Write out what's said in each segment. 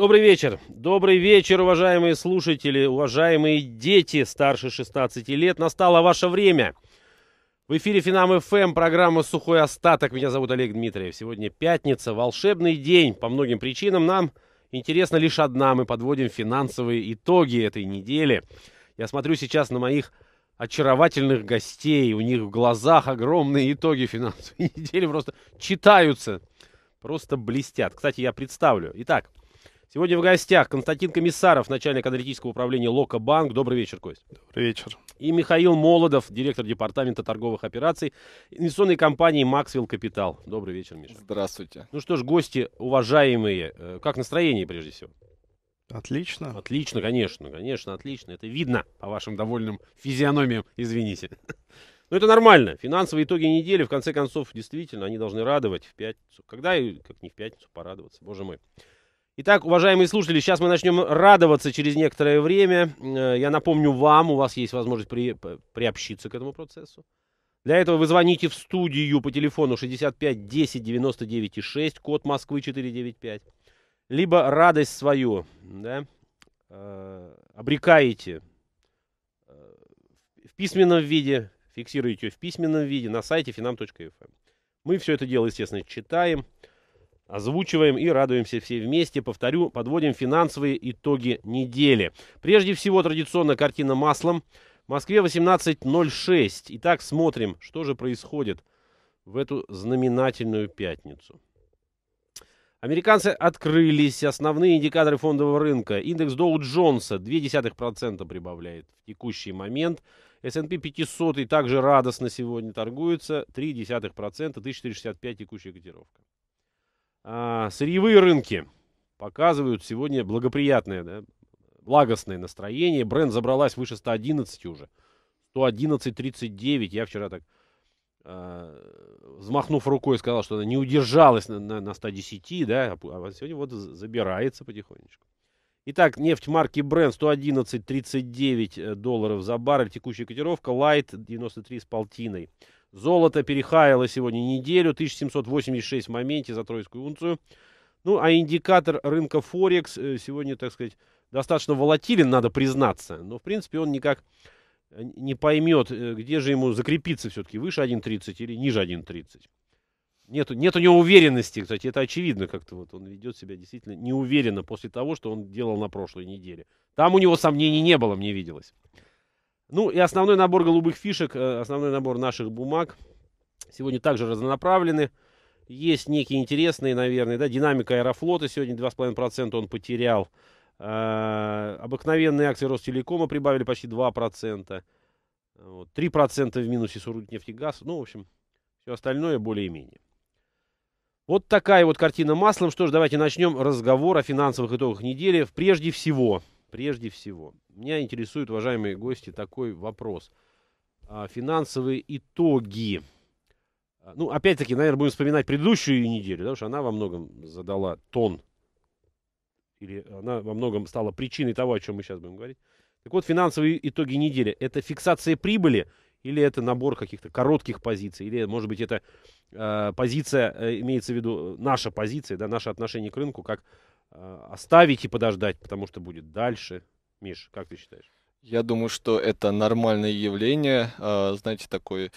Добрый вечер. Добрый вечер, уважаемые слушатели, уважаемые дети старше 16 лет. Настало ваше время. В эфире Финам ФМ, программа «Сухой остаток». Меня зовут Олег Дмитриев. Сегодня пятница, волшебный день. По многим причинам нам интересно лишь одна. Мы подводим финансовые итоги этой недели. Я смотрю сейчас на моих очаровательных гостей. У них в глазах огромные итоги финансовой недели. Просто читаются, просто блестят. Кстати, я представлю. Итак, Сегодня в гостях Константин Комиссаров, начальник аналитического управления Банк. Добрый вечер, Кость. Добрый вечер. И Михаил Молодов, директор департамента торговых операций инвестиционной компании «Максвелл Капитал». Добрый вечер, Миша. Здравствуйте. Ну что ж, гости уважаемые, э, как настроение прежде всего? Отлично. Отлично, конечно, конечно, отлично. Это видно по вашим довольным физиономиям, извините. Но это нормально. Финансовые итоги недели, в конце концов, действительно, они должны радовать в пятницу. Когда, как не в пятницу, порадоваться, боже мой. Итак, уважаемые слушатели, сейчас мы начнем радоваться через некоторое время. Э, я напомню вам, у вас есть возможность при, приобщиться к этому процессу. Для этого вы звоните в студию по телефону 65 10 99 6, код Москвы 495. Либо радость свою да, э, обрекаете э, в письменном виде, фиксируете в письменном виде на сайте finam.fm. Эм. Мы все это дело, естественно, читаем озвучиваем и радуемся все вместе. Повторю, подводим финансовые итоги недели. Прежде всего, традиционно картина маслом. В Москве 18.06. Итак, смотрим, что же происходит в эту знаменательную пятницу. Американцы открылись. Основные индикаторы фондового рынка. Индекс Доу Джонса 0,2% прибавляет в текущий момент. S&P 500 и также радостно сегодня торгуется. 0,3%, 1065 текущая котировка. А, сырьевые рынки показывают сегодня благоприятное, да, благостное настроение. Бренд забралась выше 111 уже. 111.39. Я вчера так э, взмахнув рукой, сказал, что она не удержалась на, на, на 110, да, а сегодня вот забирается потихонечку. Итак, нефть марки Brent 111,39 э, долларов за баррель, текущая котировка, Light 93 с полтиной. Золото перехаяло сегодня неделю, 1786 в моменте за тройскую унцию. Ну, а индикатор рынка Форекс э, сегодня, так сказать, достаточно волатилен, надо признаться. Но, в принципе, он никак э, не поймет, э, где же ему закрепиться все-таки, выше 1.30 или ниже 1.30. Нет, нет у него уверенности, кстати, это очевидно как-то. Вот он ведет себя действительно неуверенно после того, что он делал на прошлой неделе. Там у него сомнений не было, мне виделось. Ну и основной набор голубых фишек, э, основной набор наших бумаг сегодня также разнонаправлены. Есть некие интересные, наверное, да, динамика аэрофлота сегодня 2,5% он потерял. Э, обыкновенные акции Ростелекома прибавили почти 2%. Вот, 3% в минусе Сургутнефтегаз. Ну, в общем, все остальное более-менее. Вот такая вот картина маслом. Что ж, давайте начнем разговор о финансовых итогах недели. Прежде всего, прежде всего. Меня интересует, уважаемые гости, такой вопрос. А, финансовые итоги. А, ну, опять-таки, наверное, будем вспоминать предыдущую неделю, потому что она во многом задала тон, или она во многом стала причиной того, о чем мы сейчас будем говорить. Так вот, финансовые итоги недели. Это фиксация прибыли или это набор каких-то коротких позиций, или, может быть, это а, э, позиция, имеется в виду э, наша позиция, да, наше отношение к рынку, как Э, оставить и подождать, потому что будет дальше. Миш, как ты считаешь? Я думаю, что это нормальное явление. А, знаете, такое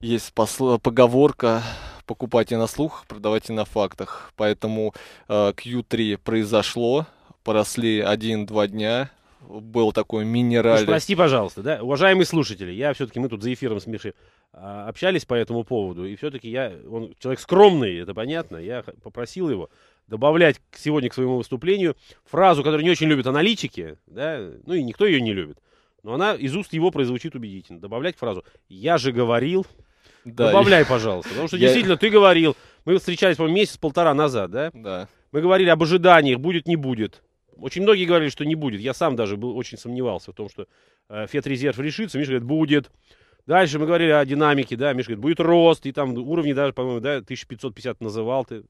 есть посл... поговорка «покупайте на слух, продавайте на фактах». Поэтому а, Q3 произошло, поросли 1-2 дня, был такой минеральный. Уж прости, пожалуйста, да, уважаемые слушатели, я все-таки, мы тут за эфиром с Мишей а, общались по этому поводу, и все-таки я, он человек скромный, это понятно, я попросил его добавлять сегодня к своему выступлению фразу, которую не очень любят аналитики, да, ну и никто ее не любит, но она из уст его прозвучит убедительно. Добавлять фразу «я же говорил», да, добавляй, и... пожалуйста, потому что я... действительно ты говорил, мы встречались, по-моему, месяц-полтора назад, да? Да. Мы говорили об ожиданиях, будет, не будет. Очень многие говорили, что не будет. Я сам даже был, очень сомневался в том, что э, Федрезерв решится. Миша говорит, будет. Дальше мы говорили о динамике, да, Миша говорит, будет рост, и там уровни даже, по-моему, да, 1550 называл ты.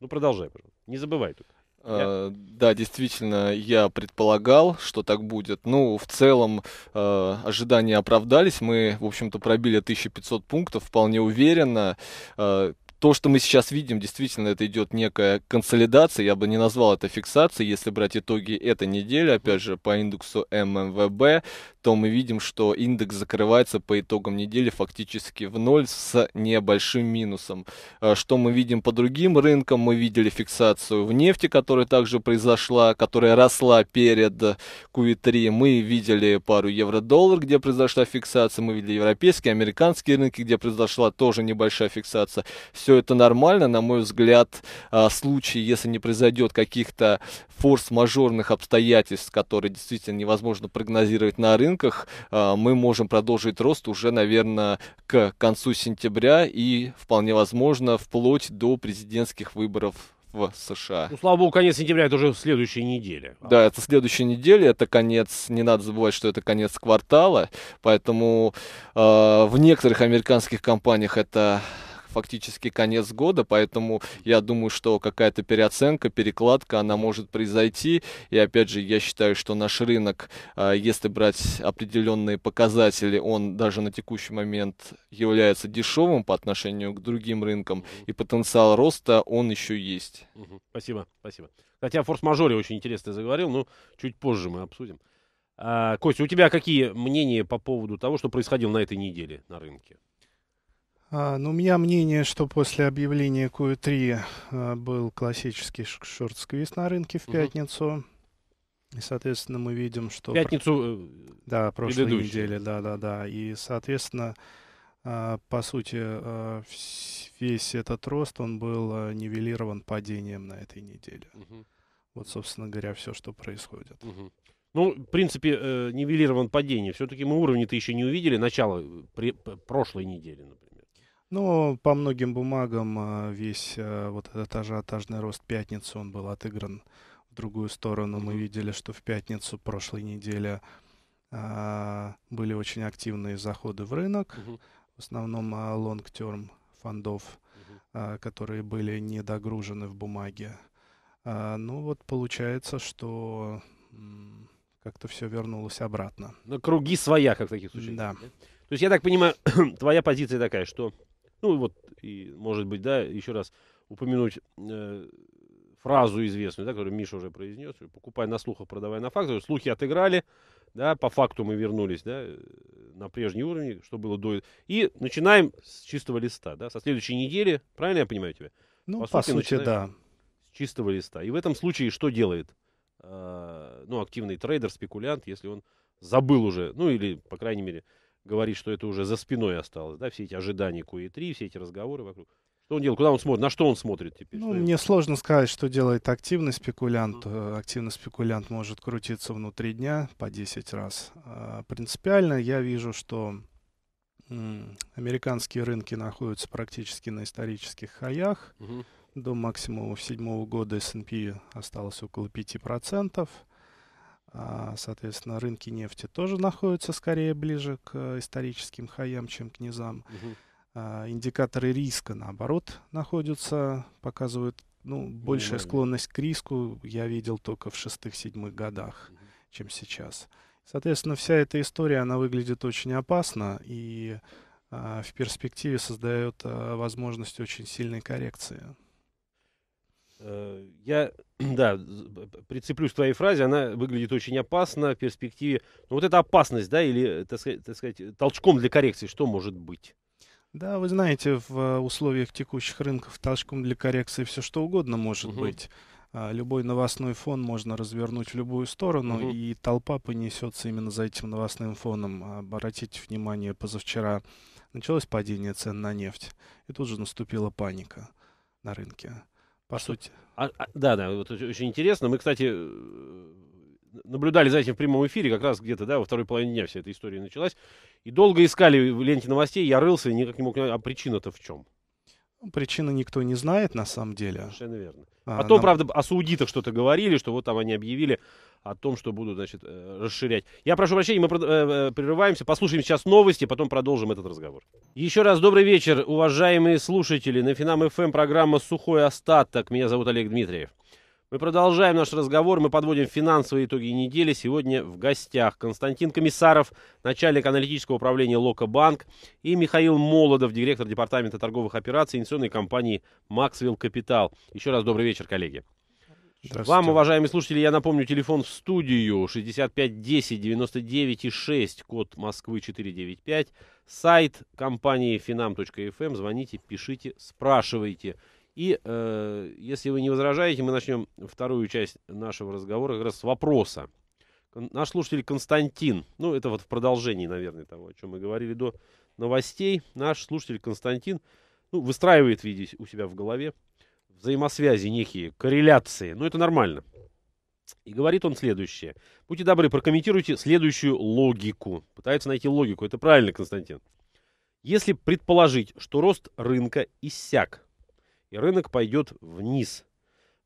Ну, продолжай, пожалуйста. Не забывай тут. А, да, действительно, я предполагал, что так будет. Ну, в целом, э, ожидания оправдались. Мы, в общем-то, пробили 1500 пунктов вполне уверенно. Э, то, что мы сейчас видим, действительно, это идет некая консолидация, я бы не назвал это фиксацией, если брать итоги этой недели, опять же, по индексу ММВБ, то мы видим, что индекс закрывается по итогам недели фактически в ноль с небольшим минусом. А что мы видим по другим рынкам? Мы видели фиксацию в нефти, которая также произошла, которая росла перед Q3. Мы видели пару евро-доллар, где произошла фиксация. Мы видели европейские, американские рынки, где произошла тоже небольшая фиксация. Все это нормально, на мой взгляд, а, случай, если не произойдет каких-то форс-мажорных обстоятельств, которые действительно невозможно прогнозировать на рынке, рынках а, мы можем продолжить рост уже, наверное, к концу сентября и, вполне возможно, вплоть до президентских выборов в США. Ну, слава богу, конец сентября это уже следующая неделя. Да, это следующая неделя, это конец, не надо забывать, что это конец квартала, поэтому э, в некоторых американских компаниях это фактически конец года, поэтому я думаю, что какая-то переоценка, перекладка, она может произойти. И опять же, я считаю, что наш рынок, а, если брать определенные показатели, он даже на текущий момент является дешевым по отношению к другим рынкам, и потенциал роста он еще есть. Спасибо, спасибо. Хотя о форс-мажоре очень интересно заговорил, но чуть позже мы обсудим. А, Костя, у тебя какие мнения по поводу того, что происходило на этой неделе на рынке? А, ну, у меня мнение, что после объявления Q3 а, был классический шорт-сквиз на рынке в пятницу. И, соответственно, мы видим, что... Пятницу э, Да, прошлой неделе, да-да-да. И, соответственно, а, по сути, весь этот рост, он был нивелирован падением на этой неделе. Угу. Вот, собственно говоря, все, что происходит. Угу. Ну, в принципе, э, нивелирован падение. Все-таки мы уровни-то еще не увидели. Начало э, при, прошлой недели, например. Но по многим бумагам а, весь а, вот этот ажиотажный рост пятницы, он был отыгран в другую сторону. Мы видели, что в пятницу прошлой недели а, были очень активные заходы в рынок, в основном лонг терм фондов, которые были недогружены в бумаге. Ну вот получается, что как-то все вернулось обратно. На ну, круги своя, как в таких случаях. да? То есть я так понимаю, твоя позиция такая, что ну, вот, и, может быть, да, еще раз упомянуть э, фразу известную, да, которую Миша уже произнес. Покупай на слухах, продавай на фактах. Слухи отыграли, да, по факту мы вернулись, да, э, на прежний уровень, что было до... И начинаем с чистого листа, да, со следующей недели, правильно я понимаю тебя? Ну, по, по сути, сути да. С чистого листа. И в этом случае что делает, э, ну, активный трейдер, спекулянт, если он забыл уже, ну, или, по крайней мере, э, говорит, что это уже за спиной осталось, да, все эти ожидания QE3, все эти разговоры вокруг. Что он делает? Куда он смотрит? На что он смотрит теперь? Ну, мне это? сложно сказать, что делает активный спекулянт. Mm-hmm. Активный спекулянт может крутиться внутри дня по 10 раз. А принципиально я вижу, что американские рынки находятся практически на исторических хаях. Mm-hmm. До максимума седьмого года S&P осталось около 5%. А, соответственно, рынки нефти тоже находятся скорее ближе к э, историческим хаям, чем к низам. А, индикаторы риска, наоборот, находятся, показывают ну, большая склонность к риску. Я видел только в шестых-седьмых годах, чем сейчас. Соответственно, вся эта история, она выглядит очень опасно и а, в перспективе создает возможность очень сильной коррекции. Э, я, да, прицеплюсь к твоей фразе, она выглядит очень опасно в перспективе. Но ну, вот эта опасность, да, или, так сказать, так сказать толчком для коррекции, что может быть? Да, вы знаете, в э, условиях текущих рынков толчком для коррекции все что угодно может угу. быть. А, любой новостной фон можно развернуть в любую сторону, угу. и толпа понесется именно за этим новостным фоном. А, обратите внимание, позавчера началось падение цен на нефть, и тут же наступила паника на рынке по сути. А, а, да, да, вот очень интересно. Мы, кстати, э, наблюдали за этим в прямом эфире, как раз где-то, да, во второй половине дня вся эта история началась. И долго искали в ленте новостей, я рылся и никак не мог понять, а причина-то в чем? Причины никто не знает, на самом деле. Совершенно верно. А, Потом, нам... правда, о саудитах что-то говорили, что вот там они объявили о том, что будут, значит, э, расширять. Я прошу прощения, мы э, э, прерываемся, послушаем сейчас новости, потом продолжим этот разговор. Еще раз добрый вечер, уважаемые слушатели. На Финам ФМ эм программа «Сухой остаток». Меня зовут Олег Дмитриев. Мы продолжаем наш разговор, мы подводим финансовые итоги недели. Сегодня в гостях Константин Комиссаров, начальник аналитического управления Локобанк, и Михаил Молодов, директор департамента торговых операций инвестиционной компании «Максвелл Капитал». Еще раз добрый вечер, коллеги. Вам, уважаемые слушатели, я напомню, телефон в студию 6510-99-6, код Москвы 495, сайт компании finam.fm, эм. звоните, пишите, спрашивайте. И э, если вы не возражаете, мы начнем вторую часть нашего разговора как раз с вопроса. Наш слушатель Константин, ну это вот в продолжении, наверное, того, о чем мы говорили до новостей, наш слушатель Константин ну, выстраивает, видите, у себя в голове взаимосвязи некие, корреляции. Ну это нормально. И говорит он следующее. Будьте добры, прокомментируйте следующую логику. Пытается найти логику. Это правильно, Константин. Если предположить, что рост рынка иссяк и рынок пойдет вниз.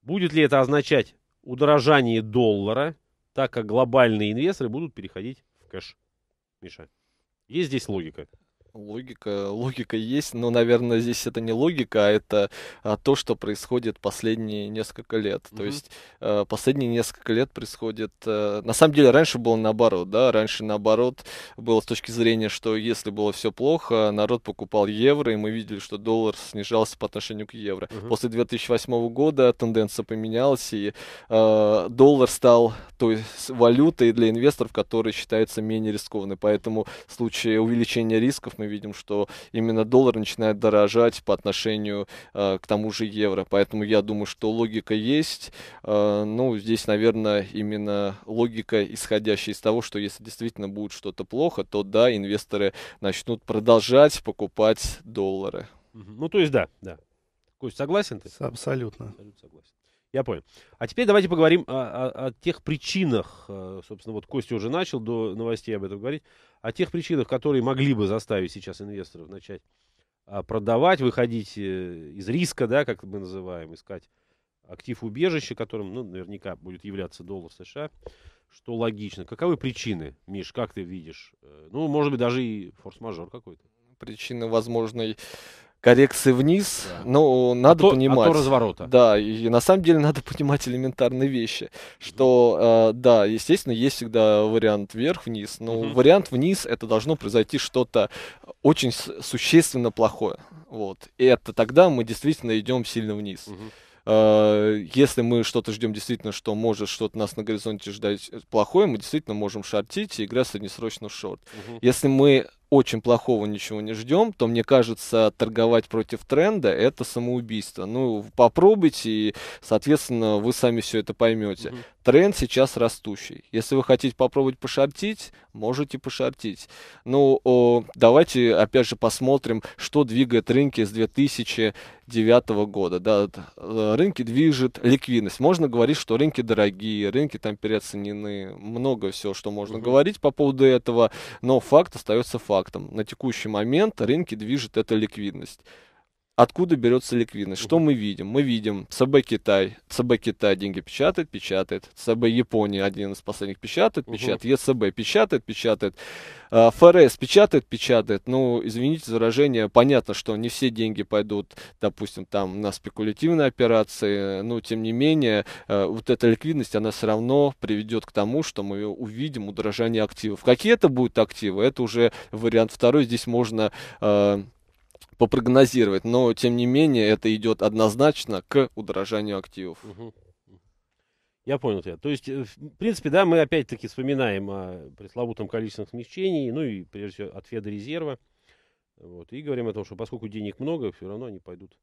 Будет ли это означать удорожание доллара, так как глобальные инвесторы будут переходить в кэш? Миша, есть здесь логика? Логика, логика есть, но, наверное, здесь это не логика, а это а, то, что происходит последние несколько лет. Mm-hmm. То есть э, последние несколько лет происходит... Э, на самом деле, раньше было наоборот, да, раньше наоборот было с точки зрения, что если было все плохо, народ покупал евро, и мы видели, что доллар снижался по отношению к евро. Mm-hmm. После 2008 года тенденция поменялась, и э, доллар стал то есть валютой для инвесторов, которые считаются менее рискованной. Поэтому в случае увеличения рисков мы мы видим, что именно доллар начинает дорожать по отношению э, к тому же евро. Поэтому я думаю, что логика есть. Э, ну, здесь, наверное, именно логика, исходящая из того, что если действительно будет что-то плохо, то да, инвесторы начнут продолжать покупать доллары. Ну, то есть да, да. Кость, согласен ты? Абсолютно. Абсолютно согласен. Я понял. А теперь давайте поговорим о, о, о тех причинах, э, собственно, вот Костя уже начал до новостей об этом говорить, о тех причинах, которые могли бы заставить сейчас инвесторов начать а, продавать, выходить э, из риска, да, как мы называем, искать актив убежища, которым, ну, наверняка будет являться доллар США, что логично. Каковы причины, Миш, как ты видишь? Э, ну, может быть, даже и форс-мажор какой-то. Причины возможной коррекции вниз, ну надо а понимать. а то разворота. Да, и на самом деле надо понимать элементарные вещи, что э, да, естественно, есть всегда вариант вверх-вниз, но угу. вариант вниз это должно произойти что-то очень существенно плохое, вот. И это тогда мы действительно идем сильно вниз. Угу если мы что-то ждем действительно, что может что-то нас на горизонте ждать э, плохое, мы действительно можем шортить и играть среднесрочно в шорт. Угу. Если мы очень плохого ничего не ждем, то мне кажется, торговать против тренда это самоубийство. Ну, попробуйте, и, соответственно, вы сами все это поймете. Угу тренд сейчас растущий. Если вы хотите попробовать пошортить, можете пошортить. Ну, о, давайте опять же посмотрим, что двигает рынки с 2009 года. Да, э, рынки движет ликвидность. Можно говорить, что рынки дорогие, рынки там переоценены. Много всего, что можно mm-hmm. говорить по поводу этого, но факт остается фактом. На текущий момент рынки движет эта ликвидность. Откуда берется ликвидность? Что мы видим? Мы видим ЦБ Китай. ЦБ Китай деньги печатает, печатает. ЦБ Япония один из последних печатает, печатает. ЕЦБ печатает, печатает. А, ФРС печатает, печатает. Ну, извините за выражение, понятно, что не все деньги пойдут, допустим, там на спекулятивные операции, но тем не менее, а, вот эта ликвидность, она все равно приведет к тому, что мы увидим удорожание активов. Какие это будут активы? Это уже вариант второй. Здесь можно а, попрогнозировать, но тем не менее это идет однозначно к удорожанию активов. Я понял тебя. То есть, э, в принципе, да, мы опять-таки вспоминаем о пресловутом количественном смещении, ну и, прежде всего, от Федорезерва, Вот, и говорим о том, что поскольку денег много, все равно они пойдут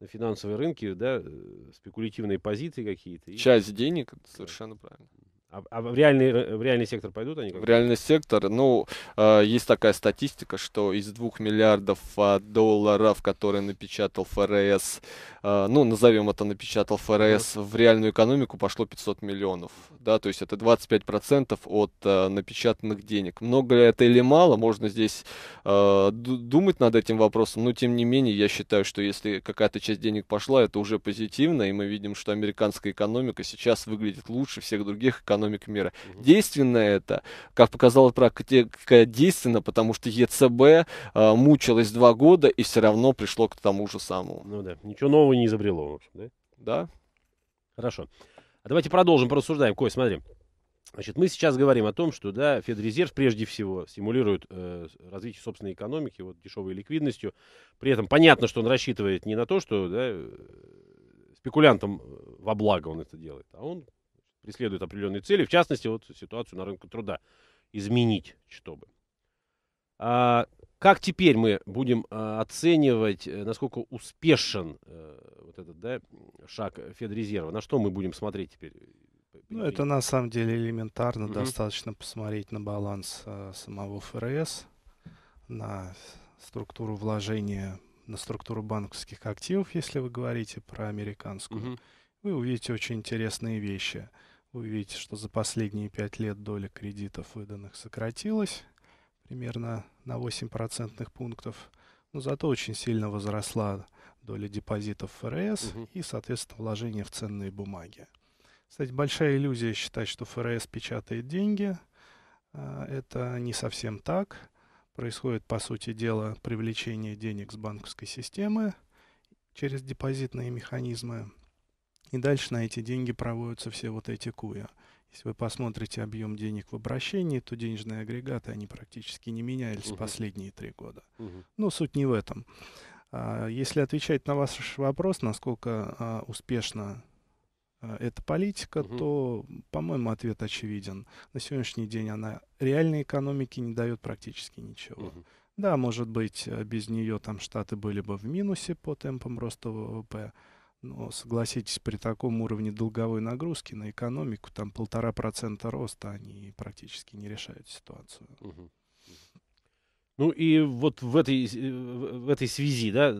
на финансовые рынки, да, э, спекулятивные позиции какие-то. Часть денег, совершенно правильно. А, а в, реальный, э, в реальный сектор пойдут они? В реальный сектор, ну, э, есть такая статистика, что из двух миллиардов э, долларов, которые напечатал ФРС, э, ну, назовем это напечатал ФРС, в реальную экономику пошло 500 миллионов, да, то есть это 25% от э, напечатанных денег. Много ли это или мало, можно здесь э, думать над этим вопросом, но тем не менее я считаю, что если какая-то часть денег пошла, это уже позитивно, и мы видим, что американская экономика сейчас выглядит лучше всех других экономик, экономика мира. Угу. Действенно это, как показала практика, действенно, потому что ЕЦБ э, а, мучилась два года и все равно пришло к тому же самому. Ну да, ничего нового не изобрело, в общем, да? Да. Хорошо. А давайте продолжим, порассуждаем. Кой, смотри. Значит, мы сейчас говорим о том, что да, Федрезерв прежде всего стимулирует э, развитие собственной экономики вот, дешевой ликвидностью. При этом понятно, что он рассчитывает не на то, что да, э, спекулянтам э, во благо он это делает, а он преследует определенные цели, в частности, вот ситуацию на рынке труда изменить, чтобы. А, как теперь мы будем а, оценивать, э, насколько успешен а, вот этот да, шаг Федрезерва? На что мы будем смотреть теперь? Ну, это на самом деле элементарно. Угу. Достаточно посмотреть на баланс а, самого ФРС, на структуру вложения, на структуру банковских активов, если вы говорите про американскую. Угу. Вы увидите очень интересные вещи. Вы видите, что за последние 5 лет доля кредитов выданных сократилась примерно на 8 процентных пунктов, но зато очень сильно возросла доля депозитов ФРС угу. и, соответственно, вложения в ценные бумаги. Кстати, большая иллюзия считать, что ФРС печатает деньги. А, это не совсем так. Происходит, по сути дела, привлечение денег с банковской системы через депозитные механизмы. И дальше на эти деньги проводятся все вот эти куя. Если вы посмотрите объем денег в обращении, то денежные агрегаты, они практически не менялись угу. последние три года. Угу. Но суть не в этом. А, если отвечать на ваш вопрос, насколько а, успешно а, эта политика, угу. то, по-моему, ответ очевиден. На сегодняшний день она реальной экономике не дает практически ничего. Угу. Да, может быть, без нее там штаты были бы в минусе по темпам роста ВВП, но, согласитесь, при таком уровне долговой нагрузки на экономику там полтора процента роста они практически не решают ситуацию. Угу. Ну и вот в этой, э, в этой связи, да,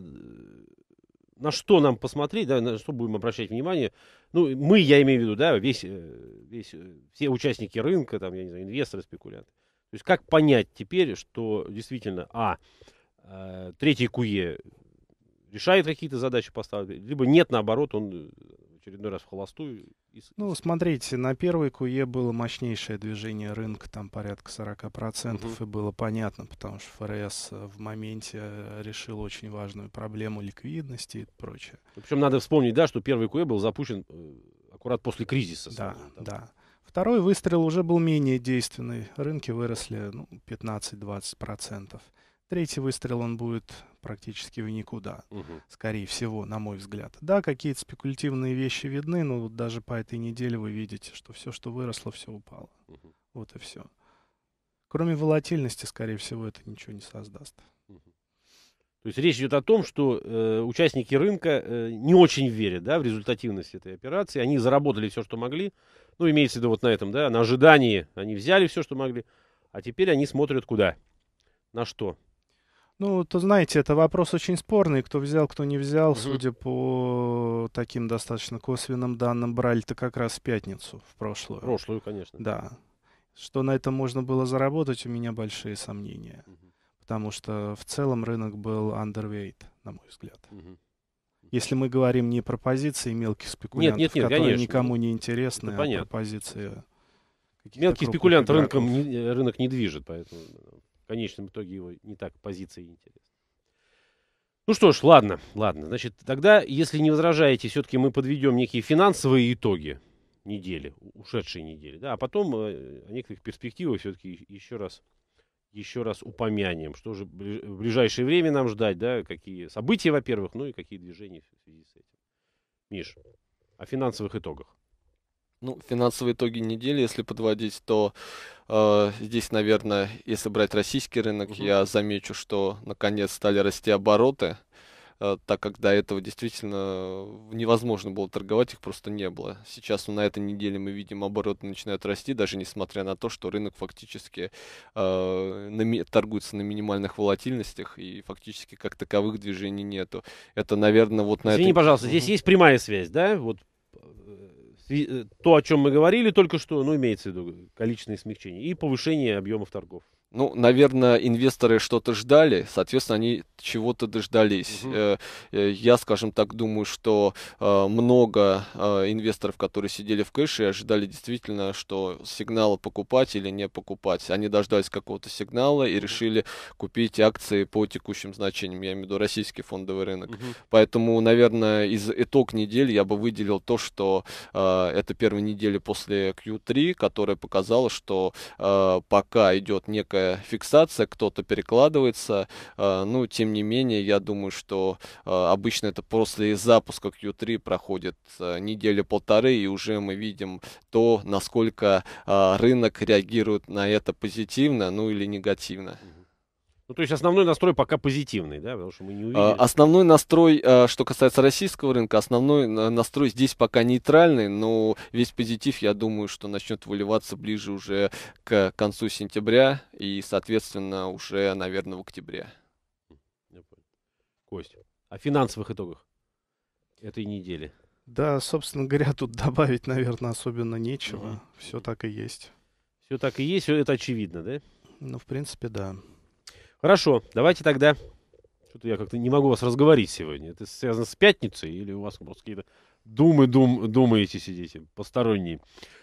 на что нам посмотреть, да, на что будем обращать внимание. Ну, мы, я имею в виду, да, весь, э, весь, э, все участники рынка, там, я не знаю, инвесторы, спекулянты. То есть как понять теперь, что действительно, а, третий КУЕ решает какие-то задачи поставить либо нет, наоборот, он э, очередной раз в холостую. Ну, смотрите, на первой КУЕ было мощнейшее движение рынка, там порядка 40%, угу. Uh-huh. и было понятно, потому что ФРС э, в моменте э, решил очень важную проблему ликвидности и прочее. Ну, Причем надо вспомнить, да, что первый КУЕ был запущен аккурат после кризиса. Да, там. да. Второй выстрел уже был менее действенный. Рынки выросли ну, 15-20%. Третий выстрел он будет практически в никуда, угу. скорее всего, на мой взгляд. Да, какие-то спекулятивные вещи видны, но вот даже по этой неделе вы видите, что все, что выросло, все упало. Угу. Вот и все. Кроме волатильности, скорее всего, это ничего не создаст. То есть речь идет о том, что э, участники рынка э, не очень верят да, в результативность этой операции. Они заработали все, что могли. Ну, имеется в виду вот на этом, да, на ожидании они взяли все, что могли. А теперь они смотрят куда? На что? Ну, то знаете, это вопрос очень спорный, кто взял, кто не взял. Угу. Судя по таким достаточно косвенным данным, брали-то как раз в пятницу, в прошлую. Прошлую, конечно. Да. Что на этом можно было заработать, у меня большие сомнения. Угу. Потому что в целом рынок был underweight, на мой взгляд. Угу. Если мы говорим не про позиции мелких спекулянтов, нет, нет, нет, которые конечно. никому ну, не интересны, это а про позиции... Мелких спекулянтов рынком, э, рынок не движет, поэтому конечном итоге его не так позиции интересны. Ну что ж, ладно, ладно. Значит, тогда, если не возражаете, все-таки мы подведем некие финансовые итоги недели, ушедшей недели, да, а потом э, о некоторых перспективах все-таки еще раз, еще раз упомянем, что же в ближайшее время нам ждать, да, какие события, во-первых, ну и какие движения в связи с этим. Миш, о финансовых итогах. Ну, финансовые итоги недели, если подводить, то Э, здесь, наверное, если брать российский рынок, угу. я замечу, что наконец стали расти обороты, э, так как до этого действительно невозможно было торговать, их просто не было. Сейчас ну, на этой неделе мы видим, обороты начинают расти, даже несмотря на то, что рынок фактически э, на, торгуется на минимальных волатильностях и фактически как таковых движений нету. Это, наверное, вот на Извини, этой... пожалуйста, здесь есть прямая связь, да? Вот Э, то, о чем мы говорили только что, ну, имеется в виду количественное смягчение и повышение объемов торгов. Ну, наверное, инвесторы что-то ждали, соответственно, они чего-то дождались. Угу. Я, скажем так, думаю, что много инвесторов, которые сидели в кэше, ожидали действительно, что сигнала покупать или не покупать. Они дождались какого-то сигнала и угу. решили купить акции по текущим значениям, я имею в виду российский фондовый рынок. Угу. Поэтому, наверное, из итог недели я бы выделил то, что а, это первая неделя после Q3, которая показала, что а, пока идет некая фиксация, кто-то перекладывается. А, ну, тем не менее, я думаю, что обычно это после запуска Q3 проходит неделя-полторы, и уже мы видим то, насколько рынок реагирует на это позитивно, ну или негативно. Ну, то есть основной настрой пока позитивный, да, потому что мы не увидели. А, основной настрой, э, что касается российского рынка, основной э, настрой здесь пока нейтральный, но весь позитив, я думаю, что начнет выливаться ближе уже к концу сентября и, соответственно, уже, наверное, в октябре. Кость, о финансовых итогах этой недели. Да, собственно говоря, тут добавить, наверное, особенно нечего. Угу. Все так и есть. Все так и есть, это очевидно, да? Ну, в принципе, да. Хорошо, давайте тогда... Что-то я как-то не могу вас разговорить сегодня. Это связано с пятницей или у вас просто какие-то думы, дум, думаете, сидите, посторонние.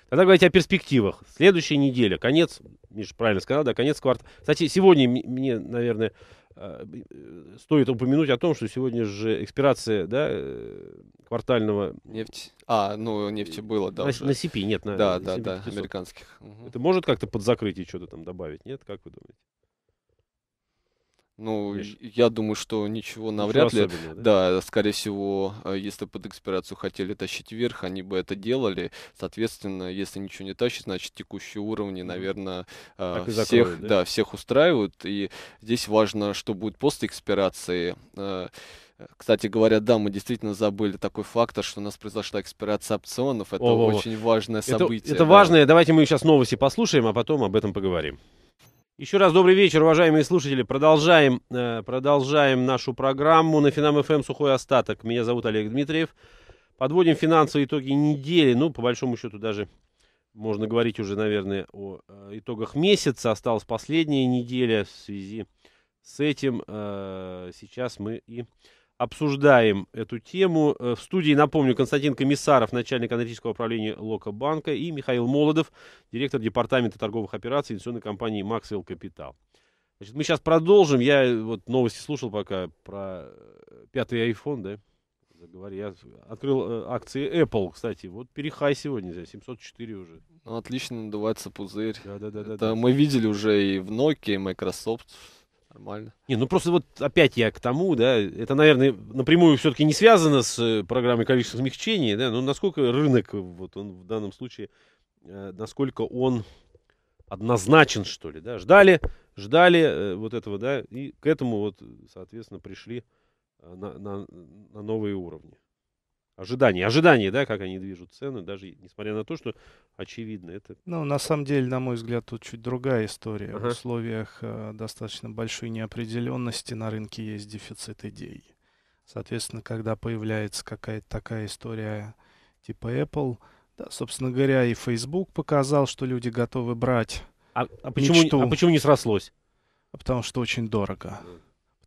Тогда говорите о перспективах. Следующая неделя, конец, Миша правильно сказал, да, конец квартала. Кстати, сегодня мне, наверное, э, э, стоит упомянуть о том, что сегодня же экспирация, да, э, квартального... Нефть. А, ну, нефти было, да. На, уже. нет, на Да, на да, да, американских. Угу. Это может как-то под закрытие что-то там добавить, нет? Как вы думаете? Ну, Видишь? я думаю, что ничего навряд ничего ли. Да? да, э, скорее всего, э, если под экспирацию хотели тащить вверх, они бы это делали. Соответственно, если ничего не тащит, значит текущие уровни, наверное, так э, всех, закроют, да? да, всех устраивают. И здесь важно, что будет после экспирации. Кстати говоря, да, мы действительно забыли такой фактор, что у нас произошла экспирация опционов. Это О-о-о. очень важное событие. Это, это да. важное. Давайте мы сейчас новости послушаем, а потом об этом поговорим. Еще раз добрый вечер, уважаемые слушатели. Продолжаем, э, продолжаем нашу программу на Финам ФМ эм Сухой Остаток. Меня зовут Олег Дмитриев. Подводим финансовые итоги недели. Ну, по большому счету, даже можно говорить уже, наверное, о э, итогах месяца. Осталась последняя неделя в связи с этим. Э, сейчас мы и обсуждаем эту тему. Э, в студии, напомню, Константин Комиссаров, начальник аналитического управления банка, и Михаил Молодов, директор департамента торговых операций инвестиционной компании «Максвелл Капитал». Значит, мы сейчас продолжим. Я э, вот новости слушал пока про э, пятый iPhone, да? Заговори. Я открыл э, акции Apple, кстати. Вот перехай сегодня, за 704 уже. Ну, отлично надувается пузырь. Да, да, да. Это да, мы видели уже и в Nokia, и Microsoft Нормально. Не, ну просто вот опять я к тому, да, это, наверное, напрямую все-таки не связано с э, программой количественных смягчений, да, но насколько рынок, вот он в данном случае, э, насколько он однозначен, что ли, да, ждали, ждали э, вот этого, да, и к этому вот, соответственно, пришли на, на, на новые уровни ожидания, ожидания, да, как они движут цены, даже несмотря на то, что очевидно это. Ну, на самом деле, на мой взгляд, тут чуть другая история. Ага. В условиях э, достаточно большой неопределенности на рынке есть дефицит идей. Соответственно, когда появляется какая-то такая история типа Apple, да, собственно говоря, и Facebook показал, что люди готовы брать. А, а, почему, а почему не срослось? А Потому что очень дорого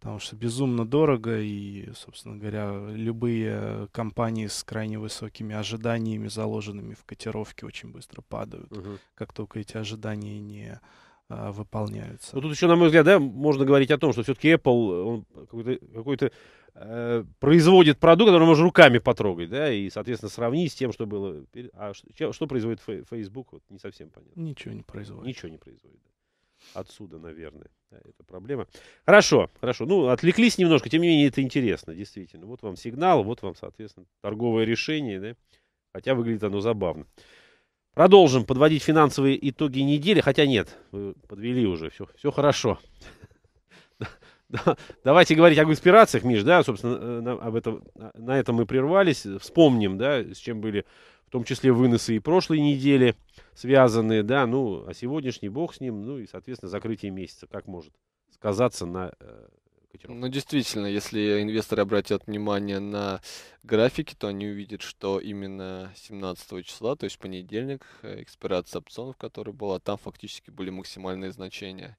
потому что безумно дорого, и, собственно говоря, любые компании с крайне высокими ожиданиями, заложенными в котировке, очень быстро падают, угу. как только эти ожидания не а, выполняются. Ну, тут еще, на мой взгляд, да, можно говорить о том, что все-таки Apple какой-то, какой э, производит продукт, который можно руками потрогать, да, и, соответственно, сравнить с тем, что было. А что, что производит Facebook, вот не совсем понятно. Ничего не производит. Ничего не производит. Да. Отсюда, наверное, да, эта проблема. Хорошо, хорошо. Ну, отвлеклись немножко, тем не менее, это интересно, действительно. Вот вам сигнал, вот вам, соответственно, торговое решение, да? Хотя выглядит оно забавно. Продолжим подводить финансовые итоги недели. Хотя нет, вы подвели уже, все, все хорошо. Давайте говорить о инспирациях, Миш, да, собственно, э, об этом, на этом мы прервались. Вспомним, да, с чем были в том числе выносы и прошлой недели связанные, да, ну, а сегодняшний бог с ним, ну и, соответственно, закрытие месяца, как может сказаться на э, котировке. Ну, действительно, если инвесторы обратят внимание на графики, то они увидят, что именно 17 числа, то есть понедельник, э, экспирация опционов, которая была, там фактически были максимальные значения.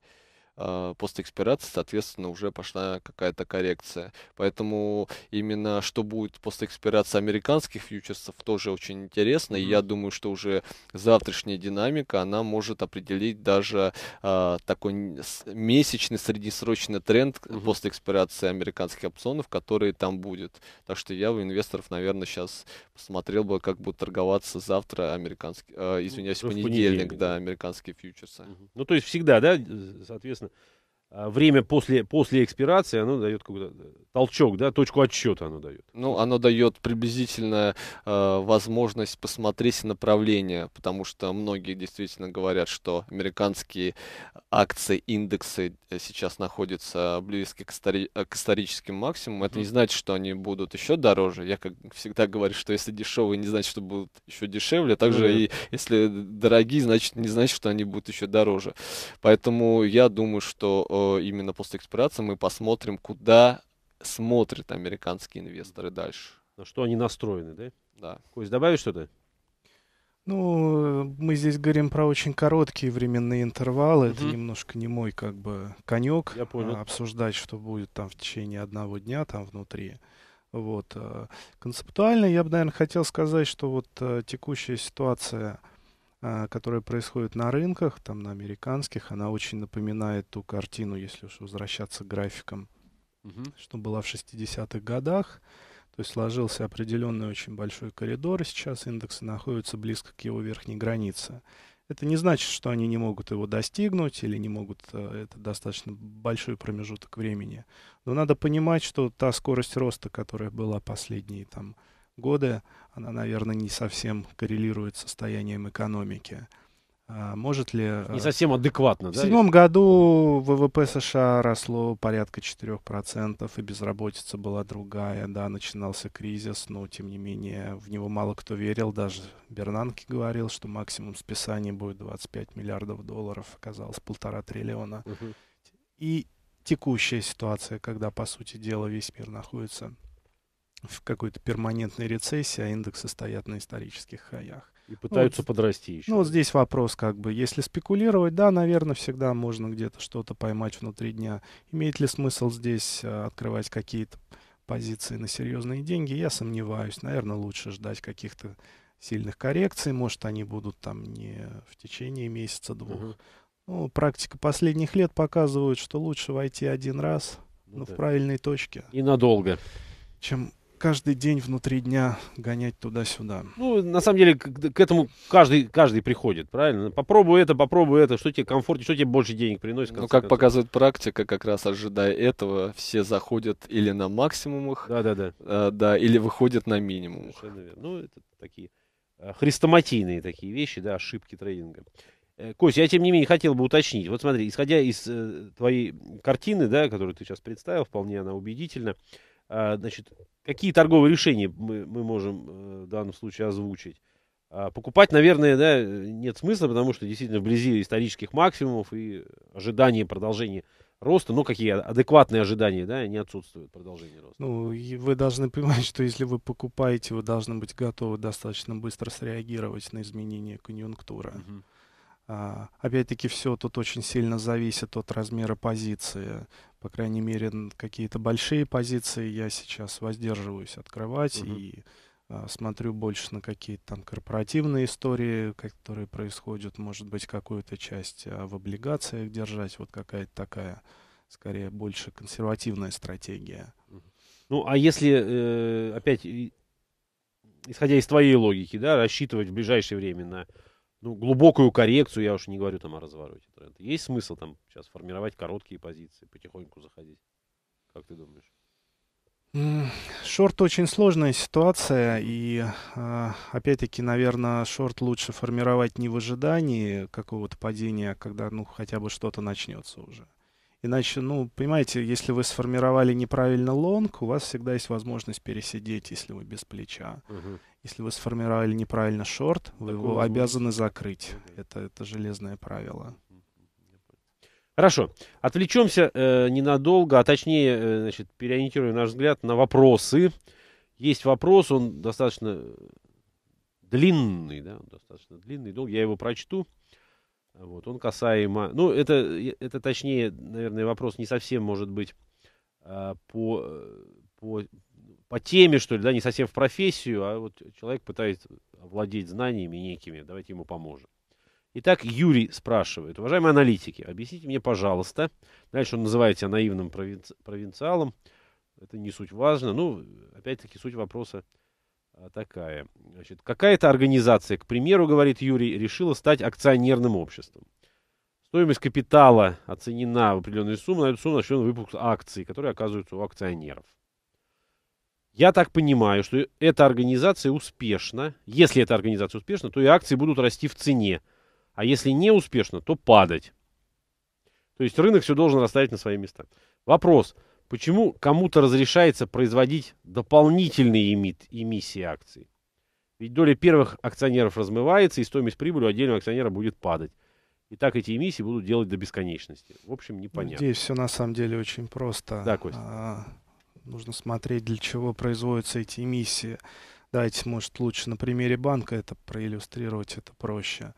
А, после экспирации, соответственно, уже пошла какая-то коррекция. Поэтому именно что будет после экспирации американских фьючерсов тоже очень интересно. И я думаю, что уже завтрашняя динамика, она может определить даже э, такой месячный среднесрочный тренд mm-hmm. после экспирации американских опционов, который там будет. Так что я у инвесторов, наверное, сейчас посмотрел бы, как будут торговаться завтра американские, э, извиняюсь, понедельник, понедельник, да, американские фьючерсы. Mm-hmm. Ну, то есть всегда, да, соответственно, Ясно. А, время после, после экспирации, оно дает какой-то э, толчок, да, точку отсчета оно дает. Ну, оно дает приблизительно э, возможность посмотреть направление, потому что многие действительно говорят, что американские акции, индексы э, сейчас находятся близко к, истори- э, к историческим максимумам. Это mm-hmm. не значит, что они будут еще дороже. Я как всегда говорю, что если дешевые, не значит, что будут еще дешевле. Также mm-hmm. и если дорогие, значит, не значит, что они будут еще дороже. Поэтому я думаю, что именно после экспирации мы посмотрим, куда смотрят американские инвесторы дальше. На что они настроены, да? Да. Кость, добавишь что-то? Ну, мы здесь говорим про очень короткие временные интервалы. Угу. Это немножко не мой, как бы, конек. Я понял. А, обсуждать, что будет там в течение одного дня там внутри. Вот. А, концептуально я бы, наверное, хотел сказать, что вот а, текущая ситуация а, которая происходит на рынках, там на американских, она очень напоминает ту картину, если уж возвращаться к графикам, угу. что была в 60-х годах. То есть сложился определенный очень большой коридор, и сейчас индексы находятся близко к его верхней границе. Это не значит, что они не могут его достигнуть или не могут, а, это достаточно большой промежуток времени. Но надо понимать, что та скорость роста, которая была последние там, годы, она, наверное, не совсем коррелирует с состоянием экономики. А может ли... Э, не совсем адекватно, в да? В седьмом году ВВП США росло порядка 4%, и безработица была другая, да, начинался кризис, но, тем не менее, в него мало кто верил, даже Бернанки говорил, что максимум списания будет 25 миллиардов долларов, оказалось полтора триллиона. Угу. И текущая ситуация, когда, по сути дела, весь мир находится в какой-то перманентной рецессии, а индексы стоят на исторических хаях. И пытаются вот. подрасти еще. Ну, вот здесь вопрос, как бы, если спекулировать, да, наверное, всегда можно где-то что-то поймать внутри дня. Имеет ли смысл здесь а, открывать какие-то позиции на серьезные деньги? Я сомневаюсь. Наверное, лучше ждать каких-то сильных коррекций. Может, они будут там не в течение месяца-двух. Угу. Ну, практика последних лет показывает, что лучше войти один раз, ну, но да. в правильной точке. И надолго. Чем каждый день внутри дня гонять туда-сюда. Ну, на самом деле, к, к этому каждый, каждый приходит, правильно? Попробуй это, попробуй это, что тебе комфортнее, что тебе больше денег приносит. Ну, как концов. показывает практика, как раз ожидая этого, все заходят или на максимумах, да, да, да. Э, да или выходят на минимум. Ну, это такие э, хрестоматийные такие вещи, да, ошибки трейдинга. Э, Кость, я тем не менее хотел бы уточнить. Вот смотри, исходя из э, твоей картины, да, которую ты сейчас представил, вполне она убедительна. А, значит, какие торговые решения мы, мы можем э, в данном случае озвучить? А, покупать, наверное, да, э, нет смысла, потому что действительно вблизи исторических максимумов и ожидания продолжения роста, ну, какие адекватные ожидания, да, не отсутствуют продолжение роста. Ну, вы должны понимать, что если вы покупаете, вы должны быть готовы достаточно быстро среагировать на изменения конъюнктуры. Uh-huh. А, опять-таки, все тут очень сильно зависит от размера позиции. По крайней мере, какие-то большие позиции я сейчас воздерживаюсь открывать угу. и а, смотрю больше на какие-то там корпоративные истории, которые происходят. Может быть, какую-то часть а в облигациях держать. Вот какая-то такая, скорее, больше консервативная стратегия. Ну, а если, э, опять, исходя из твоей логики, да, рассчитывать в ближайшее время на ну, глубокую коррекцию, я уж не говорю там о развороте тренда. Есть смысл там сейчас формировать короткие позиции, потихоньку заходить? Как ты думаешь? Шорт очень сложная ситуация, и а, опять-таки, наверное, шорт лучше формировать не в ожидании какого-то падения, а когда ну хотя бы что-то начнется уже. Иначе, ну, понимаете, если вы сформировали неправильно лонг, у вас всегда есть возможность пересидеть, если вы без плеча. Угу. Если вы сформировали неправильно шорт, вы Такого его возможно. обязаны закрыть. Угу. Это, это железное правило. Хорошо. Отвлечемся э, ненадолго, а точнее, э, значит, переориентируем наш взгляд на вопросы. Есть вопрос, он достаточно э, длинный, да, достаточно длинный, долгий. Я его прочту. Э, вот, он касаемо... Ну, это, это точнее, наверное, вопрос не совсем может быть а, по, э, по, по теме, что ли, да, не совсем в профессию, а вот человек пытается овладеть знаниями некими. Давайте ему поможем. Итак, Юрий спрашивает. Уважаемые аналитики, объясните мне, пожалуйста. Дальше он называет себя наивным провинци... провинциалом. Это не суть важно. Ну, опять-таки, суть вопроса а, такая. Значит, какая-то организация, к примеру, говорит Юрий, решила стать акционерным обществом. Стоимость капитала оценена в определенную сумму, на эту сумму начнен выпуск акций, которые оказываются у акционеров. Я так понимаю, что эта организация успешна. Если эта организация успешна, то и акции будут расти в цене. А если не успешно, то падать. То есть рынок все должен расставить на свои места. Вопрос. Почему кому-то разрешается производить дополнительные эмиссии акций? Ведь доля первых акционеров размывается, и стоимость прибыли у отдельного акционера будет падать. И так эти эмиссии будут делать до бесконечности. В общем, непонятно. Здесь все на самом деле очень просто. Да, Костя. А, нужно смотреть, для чего производятся эти эмиссии. Давайте, может, лучше на примере банка это проиллюстрировать, это проще.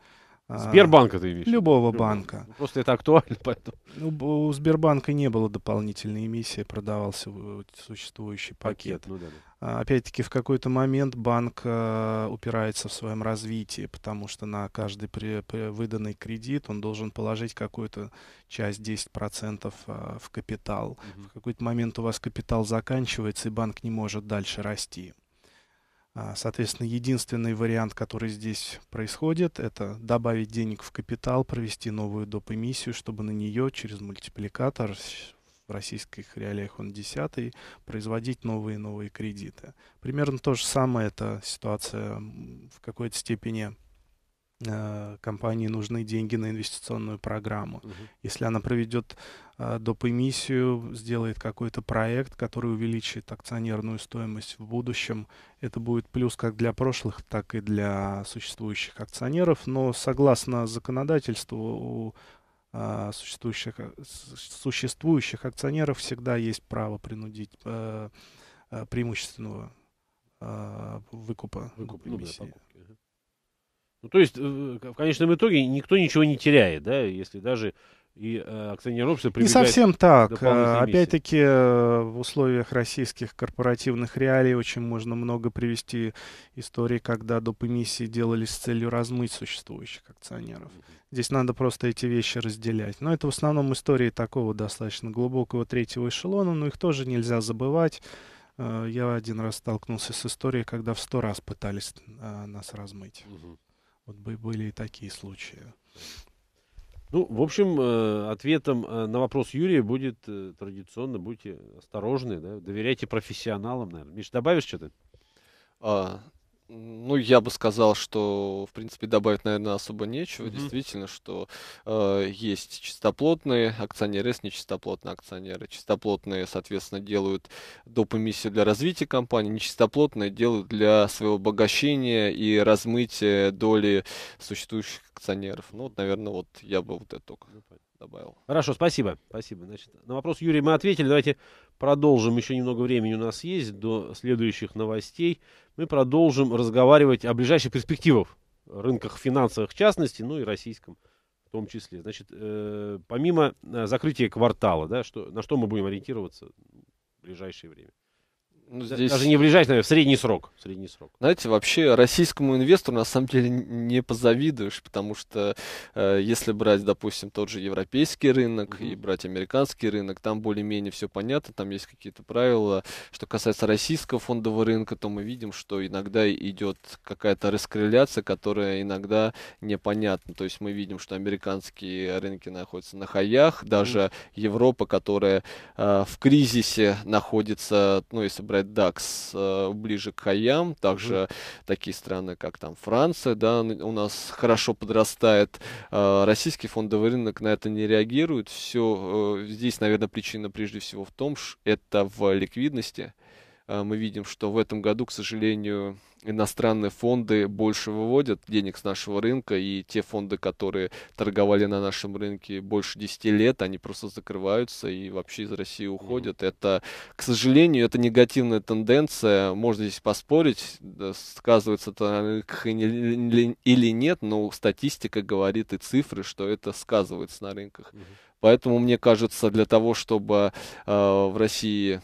А, Сбербанка ты имеешь? Любого ну, банка. просто это актуально, поэтому. Ну, у Сбербанка не было дополнительной эмиссии, продавался э, существующий пакет. пакет ну, да, да. А, опять-таки, в какой-то момент банк э, упирается в своем развитии, потому что на каждый при, при выданный кредит он должен положить какую-то часть 10% э, в капитал. Угу. В какой-то момент у вас капитал заканчивается, и банк не может дальше расти. А, соответственно, единственный вариант, который здесь происходит, это добавить денег в капитал, провести новую доп. эмиссию, чтобы на нее через мультипликатор в российских реалиях он десятый, производить новые и новые кредиты. Примерно то же самое это ситуация в какой-то степени Э, компании нужны деньги на инвестиционную программу. Угу. Если она проведет э, доп. эмиссию, сделает какой-то проект, который увеличит акционерную стоимость в будущем, это будет плюс как для прошлых, так и для существующих акционеров. Но согласно законодательству у э, существующих, э, существующих акционеров всегда есть право принудить э, э преимущественного выкупа. Выкуп, ну, да, ну, то есть, э, в конечном итоге никто ничего не теряет, да, если даже и э, акционер общества Не совсем так. Опять-таки, э, в условиях российских корпоративных реалий очень можно много привести истории, когда доп. эмиссии делались с целью размыть существующих акционеров. Здесь надо просто эти вещи разделять. Но это в основном истории такого достаточно глубокого третьего эшелона, но их тоже нельзя забывать. Я один раз столкнулся с историей, когда в сто раз пытались нас размыть. Угу. Вот были и такие случаи. Ну, в общем, э, ответом э, на вопрос Юрия будет э, традиционно, будьте осторожны, да? доверяйте профессионалам, наверное. Миш, добавишь что-то? А, ну, я бы сказал, что, в принципе, добавить, наверное, особо нечего. Mm-hmm. Действительно, что э, есть чистоплотные акционеры, есть нечистоплотные акционеры. Чистоплотные, соответственно, делают доп. эмиссию для развития компании, нечистоплотные делают для своего обогащения и размытия доли существующих акционеров. Ну, вот, наверное, вот я бы вот это только ну, добавил. Хорошо, спасибо. Спасибо. Значит, на вопрос Юрия мы ответили. Давайте продолжим, еще немного времени у нас есть до следующих новостей, мы продолжим разговаривать о ближайших перспективах рынках финансовых в частности, ну и российском в том числе. Значит, э, помимо э, закрытия квартала, да, что, на что мы будем ориентироваться в ближайшее время? Ну, здесь... Даже не в ближайший, наверное, в средний срок. В средний срок. Знаете, вообще российскому инвестору на самом деле не позавидуешь, потому что э, если брать, допустим, тот же европейский рынок mm-hmm. и брать американский рынок, там более-менее все понятно, там есть какие-то правила. Что касается российского фондового рынка, то мы видим, что иногда идет какая-то раскреляция, которая иногда непонятна. То есть мы видим, что американские рынки находятся на хаях, даже mm-hmm. Европа, которая э, в кризисе находится, ну, если брать Red Ducks э, ближе к хаям. Также mm -hmm. такие страны, как там Франция, да, у нас хорошо подрастает. Э, российский фондовый рынок на это не реагирует. Все э, здесь, наверное, причина прежде всего в том, что это в ликвидности. А, мы видим, что в этом году, к сожалению, иностранные фонды больше выводят денег с нашего рынка, и те фонды, которые торговали на нашем рынке больше 10 лет, они просто закрываются и вообще из России уходят. Mm-hmm. Это, к сожалению, это негативная тенденция, можно здесь поспорить, сказывается это на рынках или нет, но статистика говорит и цифры, что это сказывается на рынках. Mm-hmm. Поэтому, мне кажется, для того, чтобы э, в России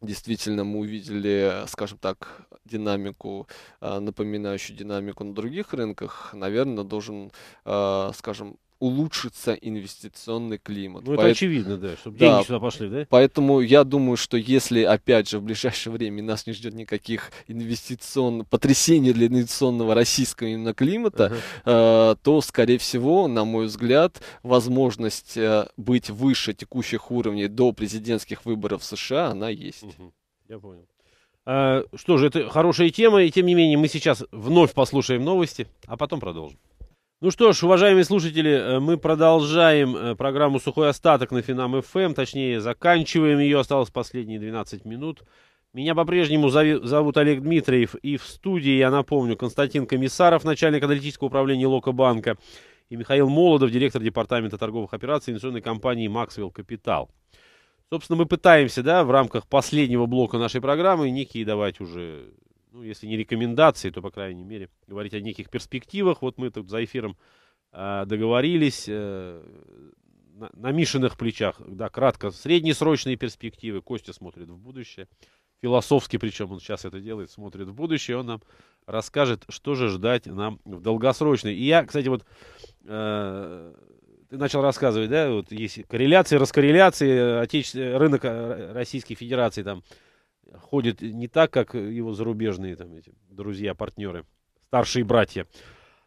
действительно мы увидели, скажем так, динамику, а, напоминающую динамику на других рынках, наверное, должен, а, скажем, улучшится инвестиционный климат. Ну, это Поэт... очевидно, да, чтобы да, сюда пошли, да? Поэтому я думаю, что если, опять же, в ближайшее время нас не ждет никаких инвестиционных потрясений для инвестиционного российского именно климата, uh-huh. э, то, скорее всего, на мой взгляд, возможность э, быть выше текущих уровней до президентских выборов в США, она есть. Uh-huh. Я понял. А, что же, это хорошая тема, и тем не менее мы сейчас вновь послушаем новости, а потом продолжим. Ну что ж, уважаемые слушатели, э, мы продолжаем э, программу «Сухой остаток» на Финам ФМ, эм. точнее, заканчиваем ее, осталось последние 12 минут. Меня по-прежнему зовут Олег Дмитриев, и в студии, я напомню, Константин Комиссаров, начальник аналитического управления Локобанка, и Михаил Молодов, директор департамента торговых операций инвестиционной компании «Максвелл Капитал». Собственно, мы пытаемся, да, в рамках последнего блока нашей программы некие давать уже ну, если не рекомендации, то, по крайней мере, говорить о неких перспективах. Вот мы тут за эфиром э, договорились э, на, на Мишиных плечах, да, кратко, среднесрочные перспективы. Костя смотрит в будущее, философски причем он сейчас это делает, смотрит в будущее, он нам расскажет, что же ждать нам в долгосрочной. И я, кстати, вот... Э, ты начал рассказывать, да, вот есть корреляции, раскорреляции, э, отече... рынок э, Российской Федерации там ходит не так, как его зарубежные там эти друзья, партнеры, старшие братья.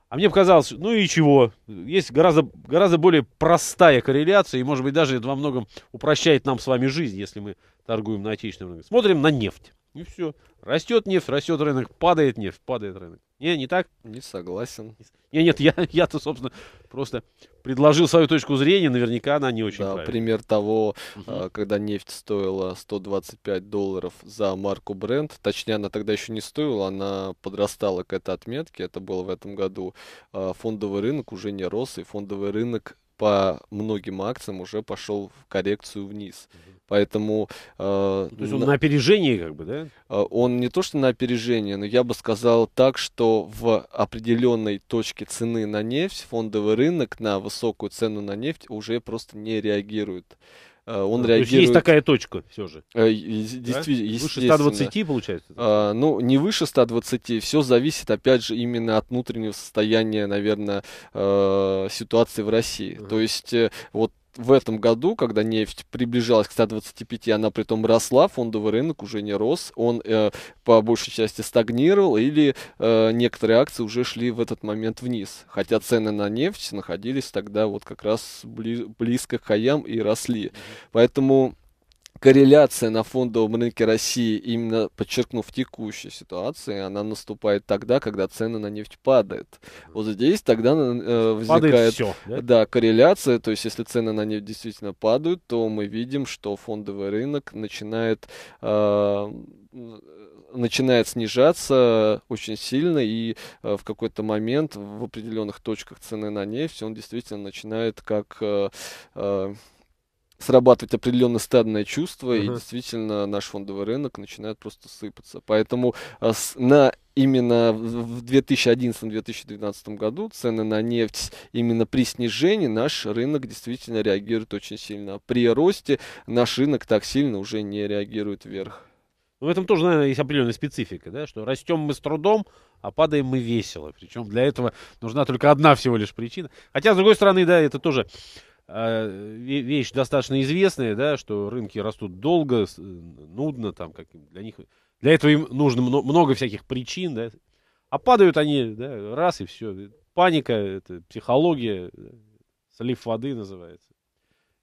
А мне показалось, ну и чего? Есть гораздо, гораздо более простая корреляция, и, может быть, даже это во многом упрощает нам с вами жизнь, если мы торгуем на отечественном рынке. Смотрим на нефть. И все. Растет нефть, растет рынок, падает нефть, падает рынок. Не, не так? Не согласен. Не, нет, я, я-то, собственно, просто предложил свою точку зрения, наверняка она не очень Да, правильная. пример того, угу. когда нефть стоила 125 долларов за марку бренд, точнее, она тогда еще не стоила, она подрастала к этой отметке, это было в этом году, а, фондовый рынок уже не рос, и фондовый рынок по многим акциям уже пошел в коррекцию вниз. Поэтому... Э, то есть он на, на опережении как бы, да? Э, он не то, что на опережении, но я бы сказал так, что в определенной точке цены на нефть фондовый рынок на высокую цену на нефть уже просто не реагирует. Э, он ну, реагирует... То есть есть такая точка все же. Действительно, э, да? Выше 120 получается? А, ну, не выше 120. Все зависит, опять же, именно от внутреннего состояния, наверное, э, ситуации в России. Uh-huh. То есть вот в этом году, когда нефть приближалась к 125, она при том росла, фондовый рынок уже не рос, он э, по большей части стагнировал, или э, некоторые акции уже шли в этот момент вниз. Хотя цены на нефть находились тогда вот как раз бли близко к хаям и росли. Mm -hmm. Поэтому корреляция на фондовом рынке России, именно подчеркнув текущей ситуации, она наступает тогда, когда цены на нефть падают. Вот здесь тогда э, возникает падает все, да? Да, корреляция, то есть если цены на нефть действительно падают, то мы видим, что фондовый рынок начинает э, начинает снижаться очень сильно, и э, в какой-то момент в определенных точках цены на нефть он действительно начинает как э, э, срабатывать определенное стадное чувство, uh-huh. и действительно наш фондовый рынок начинает просто сыпаться. Поэтому а, на именно в 2011-2012 году цены на нефть именно при снижении наш рынок действительно реагирует очень сильно. А при росте наш рынок так сильно уже не реагирует вверх. Ну В этом тоже, наверное, есть определенная специфика, да, что растем мы с трудом, а падаем мы весело. Причем для этого нужна только одна всего лишь причина. Хотя, с другой стороны, да, это тоже а, вещь достаточно известная, да, что рынки растут долго, нудно, там, как для них, для этого им нужно много всяких причин, да, а падают они, да, раз и все. Паника, это психология, слив воды называется.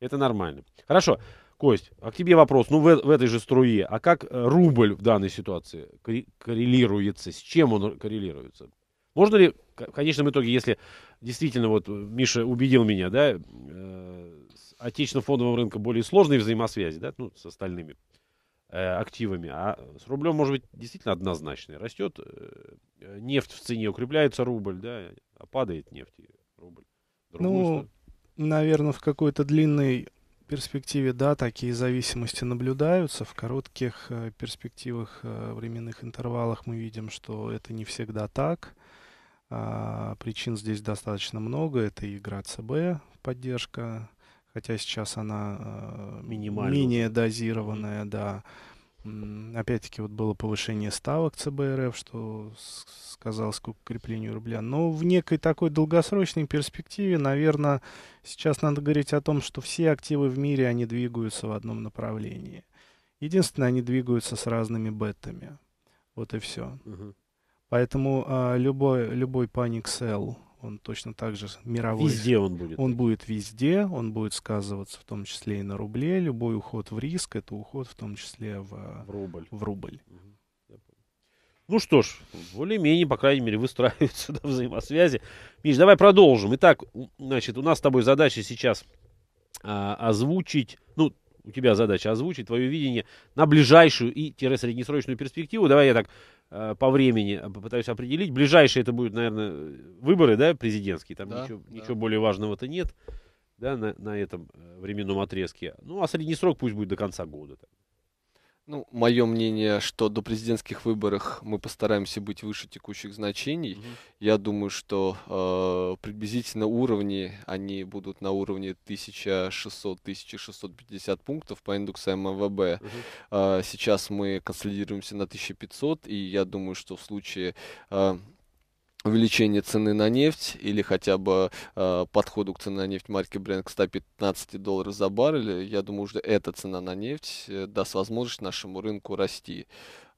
Это нормально. Хорошо, Кость, а к тебе вопрос, ну, в, в этой же струе, а как э, рубль в данной ситуации коррелируется, с чем он коррелируется? Можно ли, в конечном итоге, если действительно вот Миша убедил меня, да, э, с отечественным фондовым рынком более сложные взаимосвязи, да, ну, с остальными э, активами, а с рублем может быть действительно однозначные Растет э, нефть в цене, укрепляется рубль, да, а падает нефть и рубль. Другую ну, сторону. наверное, в какой-то длинной перспективе, да, такие зависимости наблюдаются. В коротких э, перспективах, э, временных интервалах мы видим, что это не всегда так. А, причин здесь достаточно много. Это и игра ЦБ, поддержка, хотя сейчас она а, минимально, менее дозированная, да. Опять-таки, вот было повышение ставок ЦБРФ, что сказалось к укреплению рубля. Но в некой такой долгосрочной перспективе, наверное, сейчас надо говорить о том, что все активы в мире, они двигаются в одном направлении. Единственное, они двигаются с разными бетами. Вот и все. Угу. Поэтому а, любой, любой Panic Cell, он точно так же мировой. Везде он будет. Он будет везде, он будет сказываться в том числе и на рубле. Любой уход в риск — это уход в том числе в, в рубль. В рубль. Ну что ж, более-менее, по крайней мере, выстраиваются да, взаимосвязи. Миш, давай продолжим. Итак, значит, у нас с тобой задача сейчас а, озвучить, ну, у тебя задача озвучить твое видение на ближайшую и-среднесрочную перспективу. Давай я так Э, по времени а, попытаюсь определить. Ближайшие это будут, наверное, выборы, да, президентские. Там да, ничего, да. ничего более важного-то нет, да, на, на этом э, временном отрезке. Ну, а средний срок пусть будет до конца года. Так. Ну, мое мнение, что до президентских выборов мы постараемся быть выше текущих значений. Mm -hmm. Я думаю, что э, приблизительно уровни, они будут на уровне 1600-1650 пунктов по индексу МВБ. Mm -hmm. Э, сейчас мы консолидируемся на 1500, и я думаю, что в случае... Э, увеличение цены на нефть или хотя бы э, подходу к цене на нефть марки Brent к 115 долларов за баррель, э, я думаю, что эта цена на нефть э, даст возможность нашему рынку расти.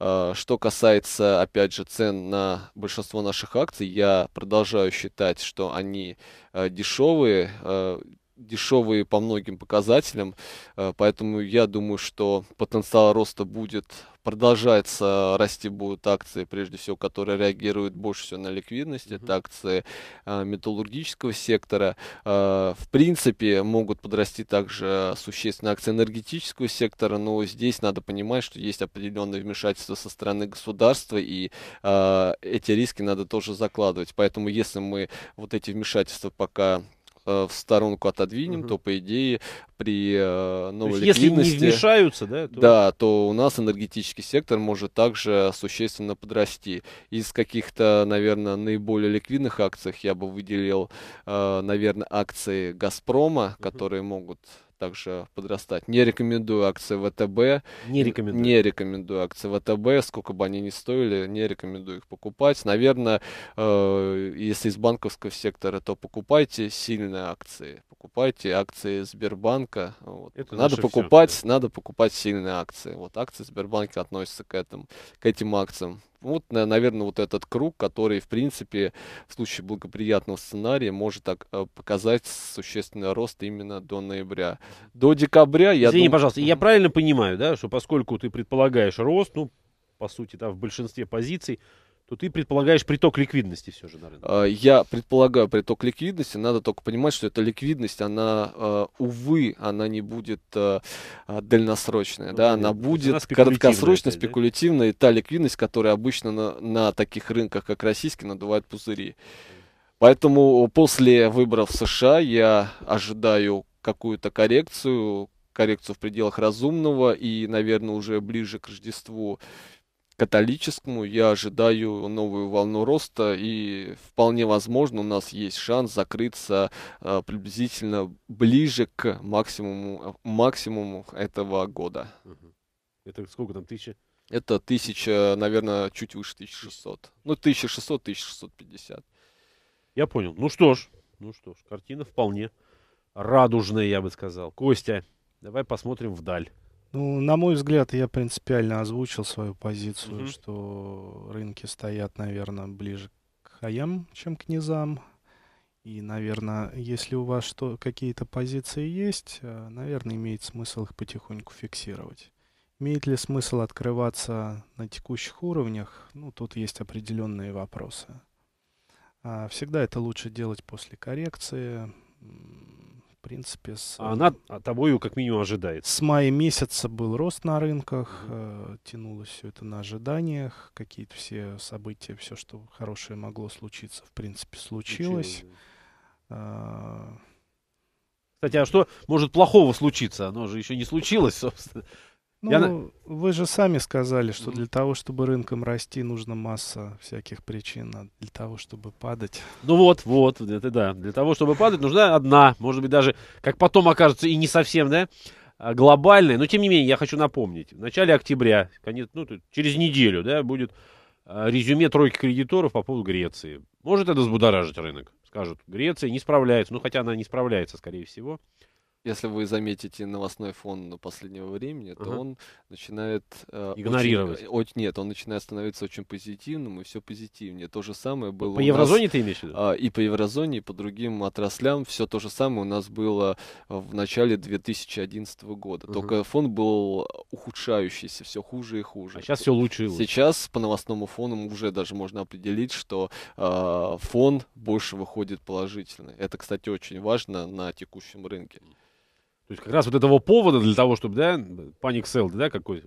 Э, что касается, опять же, цен на большинство наших акций, я продолжаю считать, что они э, дешевые. Э, дешевые по многим показателям, э, поэтому я думаю, что потенциал роста будет продолжаться, расти будут акции, прежде всего, которые реагируют больше всего на ликвидность. Это акции э, металлургического сектора. Э, в принципе, могут подрасти также существенно акции энергетического сектора, но здесь надо понимать, что есть определенное вмешательство со стороны государства, и эти риски надо тоже закладывать. Поэтому, если мы вот эти вмешательства пока Э, в сторонку отодвинем, угу. то по идее при э, новой то есть, ликвидности, если не вмешаются, да, то... да, то у нас энергетический сектор может также существенно подрасти. Из каких-то, наверное, наиболее ликвидных акций я бы выделил, э, наверное, акции Газпрома, угу. которые могут также подрастать. Не рекомендую акции ВТБ. Не рекомендую. Не рекомендую акции ВТБ, сколько бы они ни стоили, не рекомендую их покупать. Наверное, э, если из банковского сектора, то покупайте сильные акции. Покупайте акции Сбербанка. Вот. Это надо покупать, все, надо покупать сильные акции. Вот акции Сбербанка относятся к этому, к этим акциям вот, наверное, вот этот круг, который, в принципе, в случае благоприятного сценария может так, э, показать существенный рост именно до ноября. До декабря, я Извини, дум... пожалуйста, я правильно понимаю, да, что поскольку ты предполагаешь рост, ну, по сути, да, в большинстве позиций, то ты предполагаешь приток ликвидности все же на рынок. А, я предполагаю приток ликвидности. Надо только понимать, что эта ликвидность, она, а, увы, она не будет а, дальносрочная. Ну, да? Она будет она спекулятивная, краткосрочная, спекулятивная. Да? И та ликвидность, которая обычно на, на таких рынках, как российский, надувает пузыри. Поэтому после выборов в США я ожидаю какую-то коррекцию, коррекцию в пределах разумного и, наверное, уже ближе к Рождеству католическому я ожидаю новую волну роста, и вполне возможно у нас есть шанс закрыться э, приблизительно ближе к максимуму, максимуму этого года. Это сколько там, тысяча? Это тысяча, наверное, чуть выше 1600. Ну, 1600-1650. Я понял. Ну что ж, ну что ж, картина вполне радужная, я бы сказал. Костя, давай посмотрим вдаль. Ну, на мой взгляд, я принципиально озвучил свою позицию, Мгм. что рынки стоят, наверное, ближе к хаям, чем к низам. И, наверное, если у вас что, какие-то позиции есть, э, наверное, имеет смысл их потихоньку фиксировать. Имеет ли смысл открываться на текущих уровнях? Ну, тут есть определенные вопросы. А, Всегда это лучше делать после коррекции в принципе, с... А э, она тобою как минимум ожидает. С мая месяца был рост на рынках, mm-hmm. э, тянулось все это на ожиданиях, какие-то все события, все, что хорошее могло случиться, в принципе, случилось. А, Кстати, а что может плохого случиться? Оно же еще не случилось, собственно. Ну, Я... вы же сами сказали, что для того, чтобы рынком расти, нужна масса всяких причин, а для того, чтобы падать... Ну вот, вот, это да. Для того, чтобы падать, нужна одна, может быть, даже, как потом окажется, и не совсем, да? А, глобальная, но тем не менее я хочу напомнить, в начале октября, конец, ну, через неделю, да, будет а, резюме тройки кредиторов по поводу Греции. Может это взбудоражить рынок? Скажут, Греция не справляется, ну хотя она не справляется, скорее всего если вы заметите новостной фон последнего времени, то ага. он начинает... Э, Игнорировать. Очень, о, нет, он начинает становиться очень позитивным, и все позитивнее. То же самое было... По еврозоне нас, ты имеешь в виду? Э, и по еврозоне, и по другим отраслям. Все то же самое у нас было в начале 2011 года. Ага. Только фон был ухудшающийся, все хуже и хуже. А сейчас все лучше и лучше. Сейчас по новостному фону уже даже можно определить, что э, фон больше выходит положительный. Это, кстати, очень важно на текущем рынке. То есть как раз вот этого повода для того, чтобы, да, паник сел, да, какой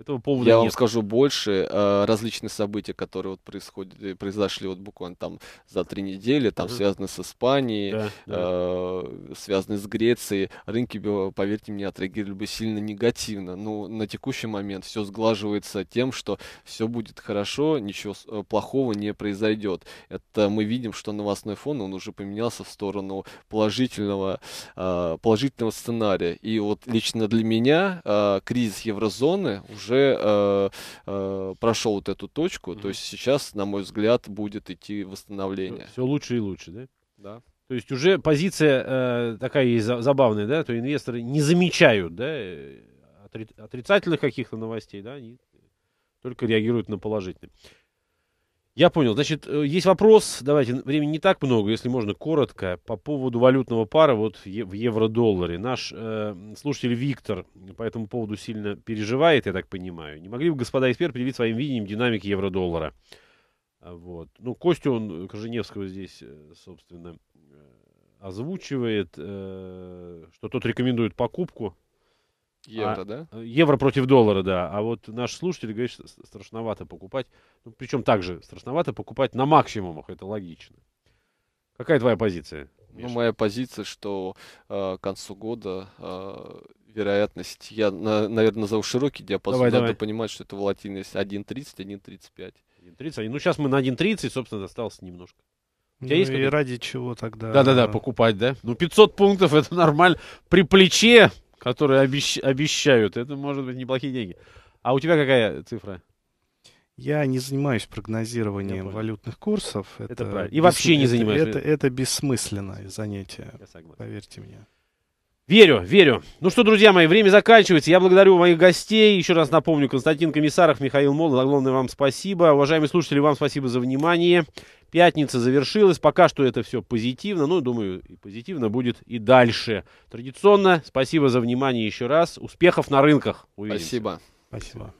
этого повода Я нет. вам скажу больше. Э, различные события, которые вот происходят, э, произошли вот буквально там за три недели, там угу. связаны с Испанией, да, да. Э, связаны с Грецией. Рынки, поверьте мне, отреагировали бы сильно негативно. Но ну, на текущий момент все сглаживается тем, что все будет хорошо, ничего плохого не произойдет. Это мы видим, что новостной фон, он уже поменялся в сторону положительного, положительного сценария. И вот лично для меня кризис еврозоны уже уже э, э, прошел вот эту точку. Mm-hmm. То есть сейчас, на мой взгляд, будет идти восстановление. Все лучше и лучше, да? Да. То есть уже позиция э, такая есть забавная, да, то инвесторы не замечают, да, э, отрицательных каких-то новостей, да, они только реагируют на положительные. Я понял. Значит, э, есть вопрос. Давайте, времени не так много, если можно коротко. По поводу валютного пара вот в евро-долларе. Наш э, слушатель Виктор по этому поводу сильно переживает, я так понимаю. Не могли бы господа эксперт поделиться своим видением динамики евро-доллара? Э, вот. Ну, Костю он э, Коженевского здесь, собственно, озвучивает, э, что тот рекомендует покупку Евро, а, да? Э, евро против доллара, да. А вот наш слушатель говорит, что страшновато покупать. Ну, причем также страшновато покупать на максимумах, это логично. Какая твоя позиция? Ну, Миша? Ну, моя позиция, что э, к концу года э, вероятность, я, на, наверное, назову широкий диапазон, давай, надо давай. понимать, что это волатильность 1.30, 1.35. 1.30, ну сейчас мы на 1.30, собственно, осталось немножко. У тебя ну есть и ради чего тогда? Да-да-да, покупать, да? Ну, 500 пунктов, это нормально. При плече которые обещ... обещают. Это может быть неплохие деньги. А у тебя какая цифра? Я не занимаюсь прогнозированием валютных курсов. Это, это правильно. И вообще не занимаюсь. Это, это, это бессмысленное занятие. Я согласен. Поверьте мне. Верю, верю. Ну что, друзья мои, время заканчивается. Я благодарю моих гостей. Еще раз напомню, Константин Комиссаров, Михаил Молод. Огромное вам спасибо. Уважаемые слушатели, вам спасибо за внимание. Пятница завершилась. Пока что это все позитивно. Ну, думаю, и позитивно будет и дальше. Традиционно, спасибо за внимание еще раз. Успехов на рынках. Увидимся. Спасибо. Спасибо.